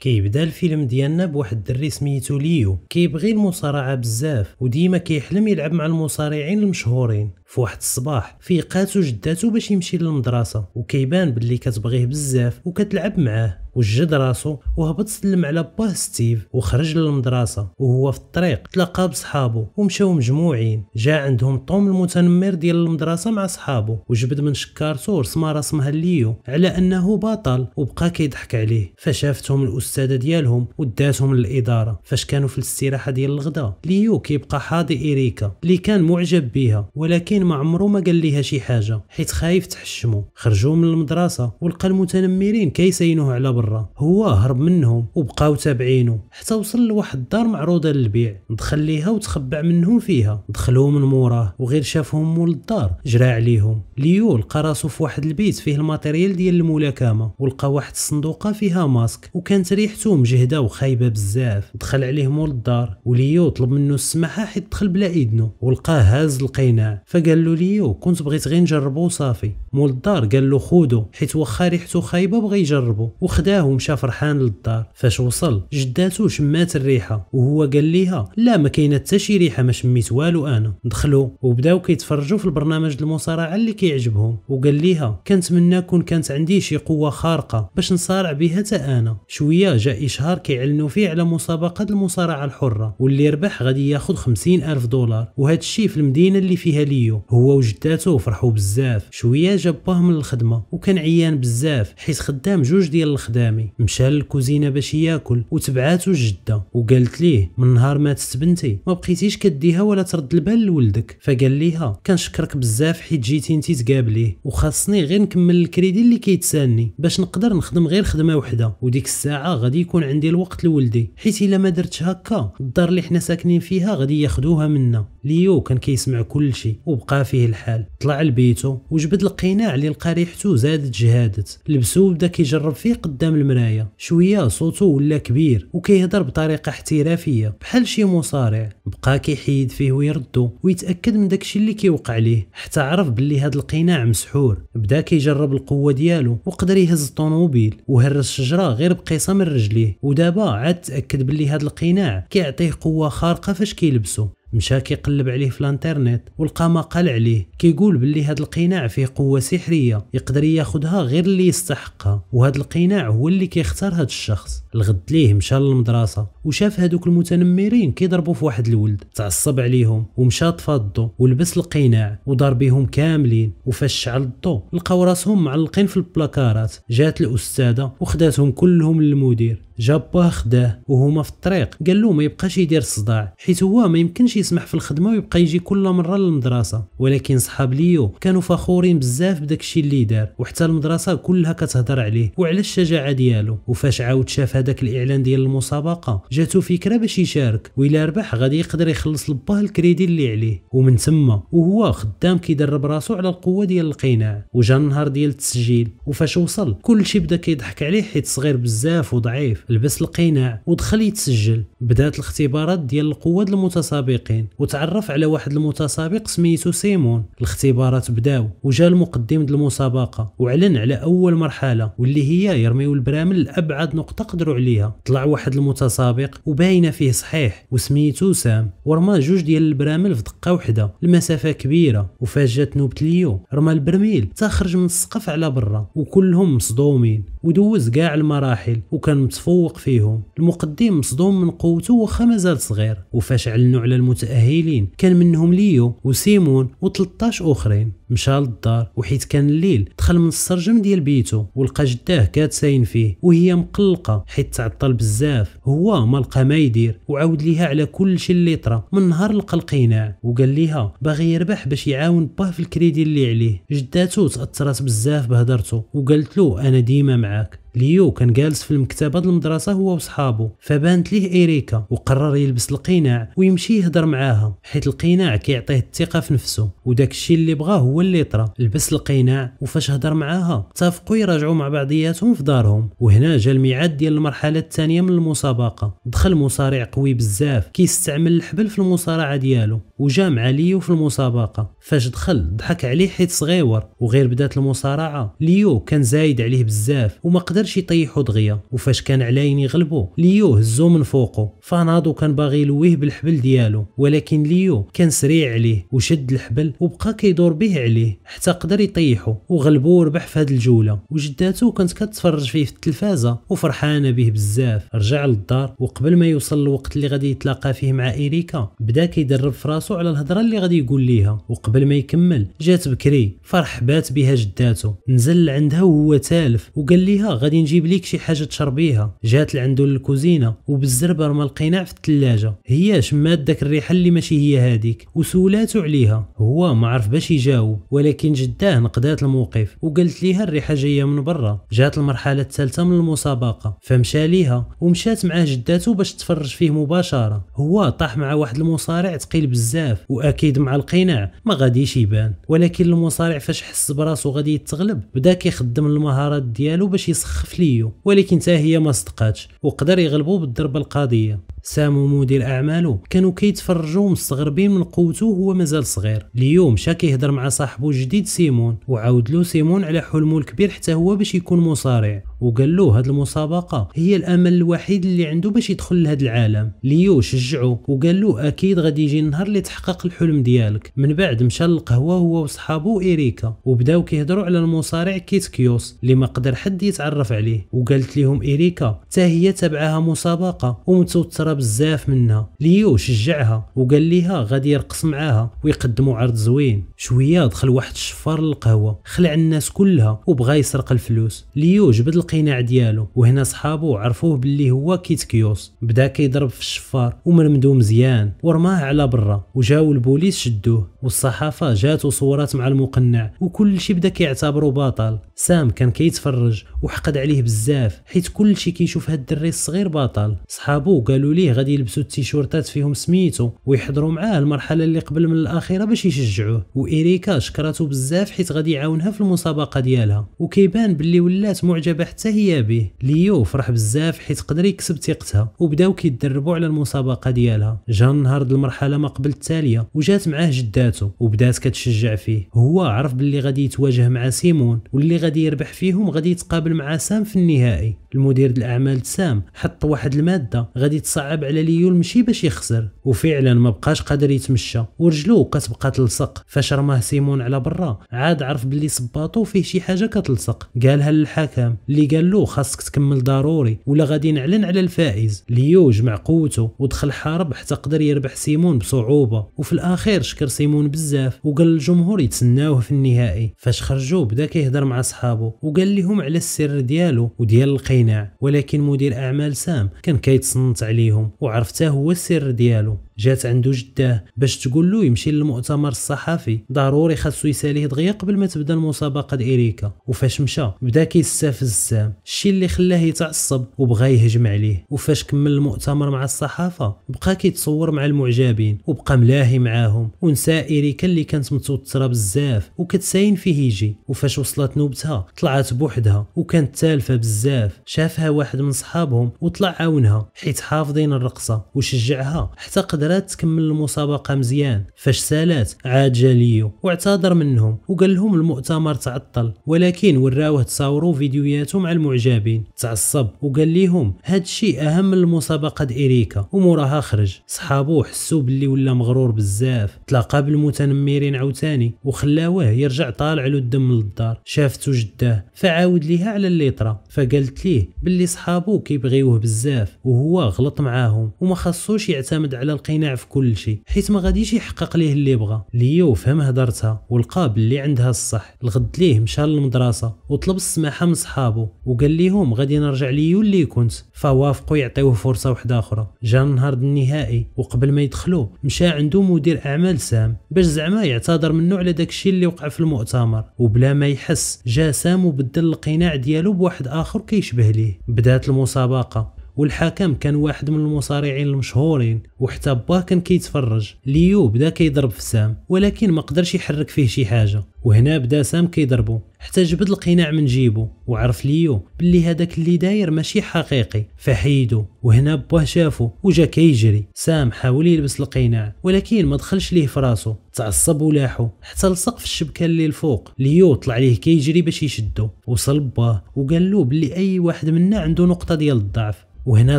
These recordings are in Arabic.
كيبدا الفيلم ديالنا بواحد الدري سميتو ليو كيبغي المصارعه بزاف وديما كيحلم يلعب مع المصارعين المشهورين في واحد الصباح فيقاتو جداتو باش يمشي للمدرسه وكيبان باللي كتبغيه بزاف وكتلعب معاه وجد راسو وهبط سلم على باه ستيف وخرج للمدرسة وهو في الطريق تلاقى بصحابو ومشاو مجموعين جا عندهم طوم المتنمر ديال المدرسة مع صحابو وجبد من شكارتو ورسم رسمها ليو على انه بطل وبقى كيضحك عليه فشافتهم الاستاذة ديالهم وداتهم للادارة فاش كانوا في الاستراحة ديال الغداء ليو كيبقى حاضي اريكا اللي كان معجب بها ولكن ما عمرو ما قال ليها شي حاجة حيت خايف تحشمو خرجوا من المدرسة ولقى المتنمرين كيسينوه على برا مرة هو هرب منهم وبقاو تابعينه حتى وصل لواحد الدار معروضة للبيع دخل ليها وتخبع منهم فيها دخلو من موراه وغير شافهم مول الدار جرى عليهم ليو لقى راسو في واحد البيت فيه الماتيريال ديال الملاكمة ولقى واحد الصندوقة فيها ماسك وكانت ريحته مجهدة وخايبة بزاف دخل عليه مول الدار وليو طلب منه السماحة حيت دخل بلا اذنه ولقاه هاز القناع فقال له ليو كنت بغيت غير نجربو صافي مول الدار قال له خودو حيت واخا ريحته خايبه بغى يجربو وخداه ومشى فرحان للدار فاش وصل جداتو شمات الريحه وهو قال ليها لا ما كاينه حتى شي ريحه ما شميت والو انا دخلوا وبداو كيتفرجوا في البرنامج المصارعه اللي كيعجبهم وقال ليها كنتمنى كون كانت عندي شي قوه خارقه باش نصارع بها حتى انا شويه جاء اشهار كيعلنوا فيه على مسابقه المصارعه الحره واللي ربح غادي ياخذ 50 الف دولار وهذا الشيء في المدينه اللي فيها ليو هو وجداتو فرحوا بزاف شويه جاب باه من الخدمه وكان عيان بزاف حيت خدام جوج ديال الخدامي مشى للكوزينه باش ياكل وتبعاتو الجده وقالت ليه من نهار ماتت بنتي ما بقيتيش كديها ولا ترد البال لولدك فقال ليها كنشكرك بزاف حيت جيتي انت تقابليه وخاصني غير نكمل الكريدي اللي كيتسالني باش نقدر نخدم غير خدمه وحده وديك الساعه غادي يكون عندي الوقت لولدي حيت الا ما درتش هكا الدار اللي حنا ساكنين فيها غادي ياخذوها منا ليو كان كيسمع كلشي وبقى فيه الحال طلع لبيتو وجبد القيمه القناع اللي لقى ريحته زادت جهادت لبسو بدا كيجرب فيه قدام المرايا شويه صوته ولا كبير وكيهضر بطريقه احترافيه بحال شي مصارع بقى كيحيد فيه ويردو ويتاكد من داكشي اللي كيوقع ليه حتى عرف باللي هاد القناع مسحور بدا كيجرب القوه ديالو وقدر يهز الطوموبيل وهرس شجره غير بقيصه من رجليه ودابا عاد تاكد باللي هاد القناع كيعطيه قوه خارقه فاش كيلبسو مشى كيقلب عليه في الانترنت ولقى مقال عليه كيقول باللي هذا القناع فيه قوة سحرية يقدر ياخدها غير اللي يستحقها وهذا القناع هو اللي كيختار هذا الشخص الغد ليه مشى للمدرسه وشاف هادوك المتنمرين كيضربوا في واحد الولد تعصب عليهم ومشى طفى الضو ولبس القناع ودار بهم كاملين وفاش شعل الضو لقاو راسهم معلقين في البلاكارات جات الاستاذه وخداتهم كلهم للمدير جا خداه وهما في الطريق قال له ما يبقاش يدير الصداع حيت هو ما يمكنش يسمح في الخدمه ويبقى يجي كل مره للمدرسه ولكن صحاب ليو كانوا فخورين بزاف بداك الشيء اللي دار وحتى المدرسه كلها كتهضر عليه وعلى الشجاعه ديالو وفاش عاود شاف هذاك الاعلان ديال المسابقه جاتو فكره باش يشارك وإلا ربح غادي يقدر يخلص لباه الكريدي اللي عليه ومن تما وهو خدام كيدرب راسو على القوه ديال القناع وجا النهار ديال التسجيل وفاش وصل كلشي بدا كيضحك عليه حيت صغير بزاف وضعيف لبس القناع ودخل يتسجل بدات الاختبارات ديال القوه المتسابقين وتعرف على واحد المتسابق سميتو سيمون الاختبارات بداو وجا المقدم ديال المسابقه وعلن على اول مرحله واللي هي يرميو البرامل لابعد نقطه قدر هضروا عليها طلع واحد المتسابق وباينه فيه صحيح وسميتو سام ورمى جوج ديال البرامل في دقه واحده المسافه كبيره وفاجات نوبه ليو رمى البرميل تخرج من السقف على برا وكلهم مصدومين ودوز كاع المراحل وكان متفوق فيهم المقدم مصدوم من قوته وخا مازال صغير وفاش علنوا على المتاهلين كان منهم ليو وسيمون و13 اخرين مشى للدار وحيت كان الليل دخل من السرجم ديال بيتو ولقى جداه كاتساين ساين فيه وهي مقلقه حيت تعطل بزاف هو ما لقى ما يدير وعاود ليها على كل شيء اللي طرا من نهار لقى القناع وقال ليها باغي يربح باش يعاون باه في الكريدي اللي عليه جداتو تاثرات بزاف بهدرته وقالت له انا ديما معاه olarak ليو كان جالس في المكتبة المدرسة هو وصحابه فبانت ليه إيريكا وقرر يلبس القناع ويمشي يهضر معاها حيت القناع كيعطيه الثقة في نفسه وداك الشيء اللي بغاه هو اللي طرا لبس القناع وفاش هضر معاها اتفقوا يراجعوا مع بعضياتهم في دارهم وهنا جا الميعاد ديال المرحلة الثانية من المسابقة دخل مصارع قوي بزاف كيستعمل الحبل في المصارعة ديالو وجا مع ليو في المسابقة فاش دخل ضحك عليه حيت صغيور وغير بدات المصارعة ليو كان زايد عليه بزاف وما قدر شي يطيحو دغيا وفاش كان علاين يغلبو ليوه هزو من فوقو فنادو وكان باغي يلويه بالحبل ديالو ولكن ليو كان سريع عليه وشد الحبل وبقى كيدور به عليه حتى قدر يطيحو وغلبو وربح في هاد الجوله وجداتو كانت كتفرج فيه في التلفازه وفرحانه به بزاف رجع للدار وقبل ما يوصل الوقت اللي غادي يتلاقى فيه مع ايريكا بدا كيدرب في راسو على الهضره اللي غادي يقول ليها وقبل ما يكمل جات بكري فرحبات بها جداتو نزل لعندها وهو تالف وقال ليها غادي نجيب ليك شي حاجه تشربيها جات لعندو للكوزينه وبالزربه رمى القناع في الثلاجه هي شمات داك الريحه اللي ماشي هي هذيك وسولاتو عليها هو ما عرف باش يجاوب ولكن جداه نقدات الموقف وقالت ليها الريحه جايه من برا جات المرحله الثالثه من المسابقه فمشى ليها ومشات معاه جداته باش تفرج فيه مباشره هو طاح مع واحد المصارع ثقيل بزاف واكيد مع القناع ما غاديش يبان ولكن المصارع فاش حس براسو غادي يتغلب بدا كيخدم المهارات ديالو باش يسخف ليو ولكن حتى هي ما صدقاتش وقدر يغلبو بالضربه القاضيه سامو مدير الاعمال كانوا كيتفرجوا مستغربين من قوته وهو مازال صغير اليوم شا كيهضر مع صاحبو الجديد سيمون وعاود له سيمون على حلمه الكبير حتى هو باش يكون مصارع وقال له هذه المسابقه هي الامل الوحيد اللي عنده باش يدخل لهذا العالم ليو شجعه وقال له اكيد غادي يجي النهار اللي تحقق الحلم ديالك من بعد مشى للقهوه هو وصحابو اريكا وبداو كيهضروا على المصارع كيوس اللي ما قدر حد يتعرف عليه وقالت لهم اريكا تا هي تبعها مسابقه ومتوتره بزاف منها ليو شجعها وقال ليها غادي يرقص معاها ويقدموا عرض زوين شويه دخل واحد الشفار للقهوه خلع الناس كلها وبغى يسرق الفلوس ليو جبد القناع ديالو وهنا صحابو عرفوه باللي هو كيتكيوس بدا كيضرب في الشفار ومرمدو مزيان ورماه على برا وجاو البوليس شدوه والصحافه جاتو صورات مع المقنع وكلشي بدا كيعتبرو بطل سام كان كيتفرج وحقد عليه بزاف حيت كلشي كيشوف هاد الدري الصغير بطل صحابو قالوا ليه غادي يلبسوا التيشورتات فيهم سميتو ويحضروا معاه المرحله اللي قبل من الاخيره باش يشجعوه وإريكا شكراتو بزاف حيت غادي يعاونها في المسابقه ديالها وكيبان باللي ولات معجبه حتى حتى هي به ليو فرح بزاف حيت قدر يكسب ثقتها وبداو كيدربوا على المسابقه ديالها جا النهار المرحله ما قبل التاليه وجات معاه جداته وبدات كتشجع فيه هو عرف باللي غادي يتواجه مع سيمون واللي غادي يربح فيهم غادي يتقابل مع سام في النهائي المدير الاعمال تسام حط واحد الماده غادي تصعب على ليو المشي باش يخسر وفعلا ما بقاش قادر يتمشى ورجلو كتبقى تلصق فاش رماه سيمون على برا عاد عرف باللي صباطو فيه شي حاجه كتلصق قالها للحكم اللي قال له خاصك تكمل ضروري ولا غادي نعلن على الفائز ليو جمع قوته ودخل حارب حتى قدر يربح سيمون بصعوبه وفي الاخير شكر سيمون بزاف وقال للجمهور يتسناوه في النهائي فاش خرجوا بدا كيهضر مع صحابه وقال لهم على السر ديالو وديال القيادة اي نعم ولكن مدير اعمال سام كان كيتصنت عليهم وعرفته هو السر ديالو جات عندو جداه باش تقول له يمشي للمؤتمر الصحفي ضروري خاصو يساليه دغيا قبل ما تبدا المسابقه ديال اريكا وفاش مشى بدا كيستفز سام الشيء اللي خلاه يتعصب وبغى يهجم عليه وفاش كمل المؤتمر مع الصحافه بقى كيتصور مع المعجبين وبقى ملاهي معاهم ونسى اريكا اللي كانت متوتره بزاف وكتساين فيه يجي وفاش وصلت نوبتها طلعت بوحدها وكانت تالفه بزاف شافها واحد من صحابهم وطلع عاونها حيت حافظين الرقصه وشجعها حتى قدر قدرات تكمل المسابقه مزيان فاش سالات عاد جاليو واعتذر منهم وقال لهم المؤتمر تعطل ولكن وراوه تصاوروا فيديوهاته مع المعجبين تعصب وقال لهم هاد الشيء اهم من المسابقه اريكا وموراها خرج صحابو حسوا باللي ولا مغرور بزاف تلاقى بالمتنمرين عاوتاني وخلاوه يرجع طالع له الدم للدار شافته جداه فعاود ليها على اللي طرا فقالت ليه باللي صحابو كيبغيوه بزاف وهو غلط معاهم وما خصوش يعتمد على القيمة قناع في كل شيء حيت ما غاديش يحقق ليه اللي بغى ليو فهم هدرتها ولقى اللي عندها الصح الغد ليه مشى للمدرسه وطلب السماحه من صحابو وقال ليهم غادي نرجع ليو اللي كنت فوافقوا يعطيوه فرصه واحده اخرى جا النهار النهائي وقبل ما يدخلوا مشى عنده مدير اعمال سام باش زعما يعتذر منه على داكشي اللي وقع في المؤتمر وبلا ما يحس جا سام وبدل القناع ديالو بواحد اخر كيشبه ليه بدات المسابقه والحكم كان واحد من المصارعين المشهورين وحتى باه كان كيتفرج ليو بدا كيضرب في سام ولكن ما قدرش يحرك فيه شي حاجه وهنا بدا سام كيضربو حتى جبد القناع من جيبو وعرف ليو بلي هذاك اللي داير ماشي حقيقي فحيدو وهنا باه شافو وجا كيجري سام حاول يلبس القناع ولكن ما دخلش ليه فراسو تعصب ولاحو حتى لصق في الشبكه اللي الفوق ليو طلع ليه كيجري باش يشدو وصل باه وقال له بلي اي واحد منا عنده نقطه ديال الضعف وهنا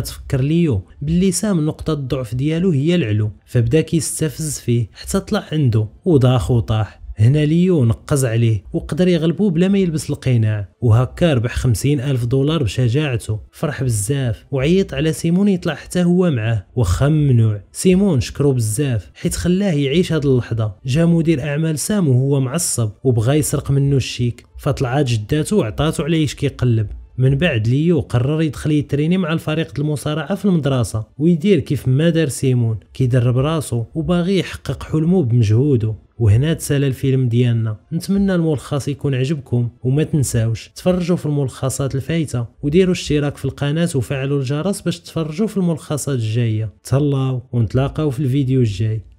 تفكر ليو باللي سام نقطة الضعف ديالو هي العلو فبدا كيستفز فيه حتى طلع عنده وضاخ وطاح هنا ليو نقز عليه وقدر يغلبو بلا ما يلبس القناع وهكا ربح خمسين ألف دولار بشجاعته فرح بزاف وعيط على سيمون يطلع حتى هو معاه وخا ممنوع سيمون شكرو بزاف حيت خلاه يعيش هاد اللحظة جا مدير أعمال سام وهو معصب وبغى يسرق منه الشيك فطلعات جداتو عطاتو على يشكي يقلب من بعد ليو قرر يدخل يتريني مع الفريق المصارعة في المدرسة ويدير كيف ما دار سيمون كيدرب راسو وباغي يحقق حلمه بمجهوده وهنا تسالى الفيلم ديالنا نتمنى الملخص يكون عجبكم وما تنساوش تفرجوا في الملخصات الفايته وديروا اشتراك في القناه وفعلوا الجرس باش تفرجوا في الملخصات الجايه تهلاو ونتلاقاو في الفيديو الجاي